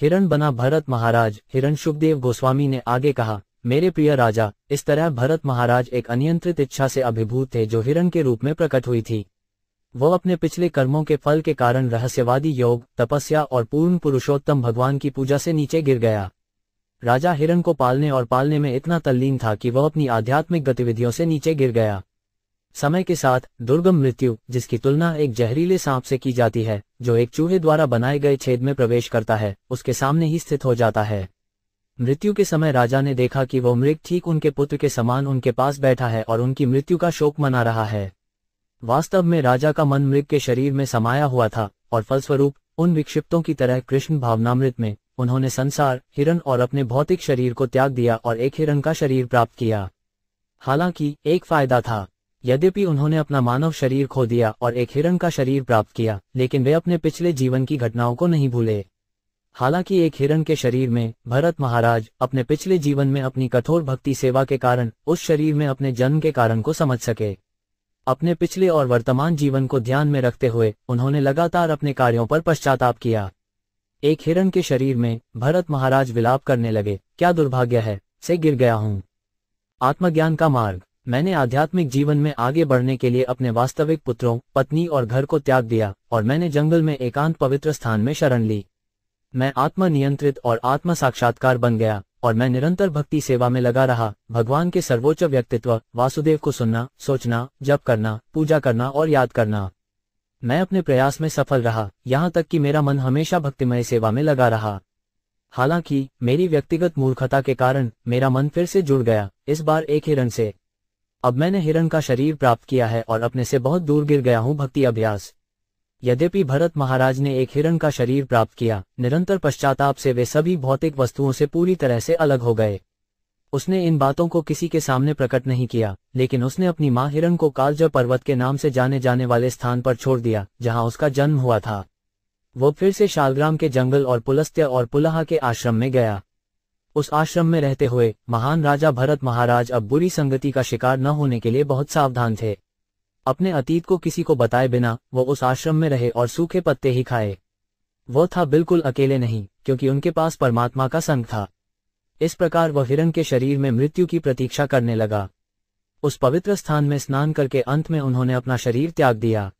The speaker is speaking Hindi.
हिरण बना भरत महाराज हिरण शुभदेव गोस्वामी ने आगे कहा मेरे प्रिय राजा इस तरह भरत महाराज एक अनियंत्रित इच्छा से अभिभूत थे जो हिरण के रूप में प्रकट हुई थी वह अपने पिछले कर्मों के फल के कारण रहस्यवादी योग तपस्या और पूर्ण पुरुषोत्तम भगवान की पूजा से नीचे गिर गया राजा हिरण को पालने और पालने में इतना तल्लीन था कि वह अपनी आध्यात्मिक गतिविधियों से नीचे गिर गया समय के साथ दुर्गम मृत्यु जिसकी तुलना एक जहरीले सांप से की जाती है जो एक चूहे द्वारा बनाए गए छेद में प्रवेश करता है उसके सामने ही स्थित हो जाता है मृत्यु के समय राजा ने देखा कि वह मृग ठीक उनके पुत्र के समान उनके पास बैठा है और उनकी मृत्यु का शोक मना रहा है वास्तव में राजा का मन मृग के शरीर में समाया हुआ था और फलस्वरूप उन विक्षिप्तों की तरह कृष्ण भावनामृत में उन्होंने संसार हिरण और अपने भौतिक शरीर को त्याग दिया और एक हिरण का शरीर प्राप्त किया हालांकि एक फायदा था यद्यपि उन्होंने अपना मानव शरीर खो दिया और एक हिरण का शरीर प्राप्त किया लेकिन वे अपने पिछले जीवन की घटनाओं को नहीं भूले हालांकि एक हिरण के शरीर में भरत महाराज अपने पिछले जीवन में अपनी कठोर भक्ति सेवा के कारण उस शरीर में अपने जन्म के कारण को समझ सके अपने पिछले और वर्तमान जीवन को ध्यान में रखते हुए उन्होंने लगातार अपने कार्यों पर पश्चाताप किया एक हिरण के शरीर में भरत महाराज विलाप करने लगे क्या दुर्भाग्य है से गिर गया हूं आत्मज्ञान का मार्ग मैंने आध्यात्मिक जीवन में आगे बढ़ने के लिए अपने वास्तविक पुत्रों पत्नी और घर को त्याग दिया और मैंने जंगल में एकांत पवित्र स्थान में शरण ली मैं आत्म नियंत्रित और आत्म साक्षात्कार बन गया और मैं निरंतर भक्ति सेवा में लगा रहा भगवान के सर्वोच्च व्यक्तित्व वासुदेव को सुनना सोचना जप करना पूजा करना और याद करना मैं अपने प्रयास में सफल रहा यहाँ तक कि मेरा मन हमेशा भक्तिमय सेवा में लगा रहा हालांकि मेरी व्यक्तिगत मूर्खता के कारण मेरा मन फिर से जुड़ गया इस बार एक हिरण से अब मैंने हिरण का शरीर प्राप्त किया है और अपने से बहुत दूर गिर गया हूँ भक्ति अभ्यास यद्यपि भरत महाराज ने एक हिरण का शरीर प्राप्त किया निरंतर पश्चाताप से वे सभी भौतिक वस्तुओं से पूरी तरह से अलग हो गए उसने इन बातों को किसी के सामने प्रकट नहीं किया लेकिन उसने अपनी माँ हिरण को कालज पर्वत के नाम से जाने जाने वाले स्थान पर छोड़ दिया जहाँ उसका जन्म हुआ था वो फिर से शालग्राम के जंगल और पुलस्त्य और पुलहा के आश्रम में गया उस आश्रम में रहते हुए महान राजा भरत महाराज अब बुरी संगति का शिकार न होने के लिए बहुत सावधान थे अपने अतीत को किसी को बताए बिना वो उस आश्रम में रहे और सूखे पत्ते ही खाए वह था बिल्कुल अकेले नहीं क्योंकि उनके पास परमात्मा का संग था इस प्रकार वह हिरण के शरीर में मृत्यु की प्रतीक्षा करने लगा उस पवित्र स्थान में स्नान करके अंत में उन्होंने अपना शरीर त्याग दिया